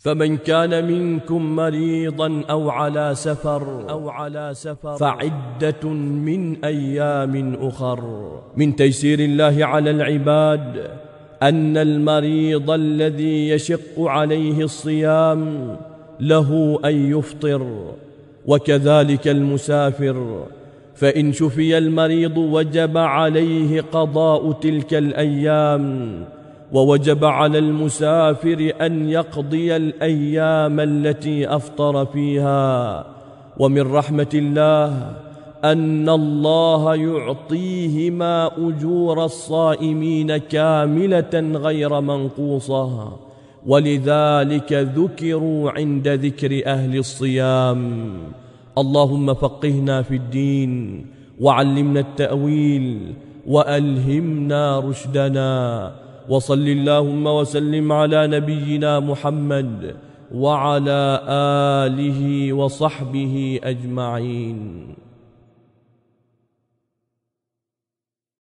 فمن كان منكم مريضا أو على سفر أو على سفر فعدة من أيام أخر من تيسير الله على العباد أن المريض الذي يشق عليه الصيام له أن يفطر وكذلك المسافر فإن شفي المريض وجب عليه قضاء تلك الأيام ووجب على المسافر ان يقضي الايام التي افطر فيها ومن رحمه الله ان الله يعطيهما اجور الصائمين كامله غير منقوصه ولذلك ذكروا عند ذكر اهل الصيام اللهم فقهنا في الدين وعلمنا التاويل والهمنا رشدنا وصل اللهم وسلم على نبينا محمد وعلى اله وصحبه اجمعين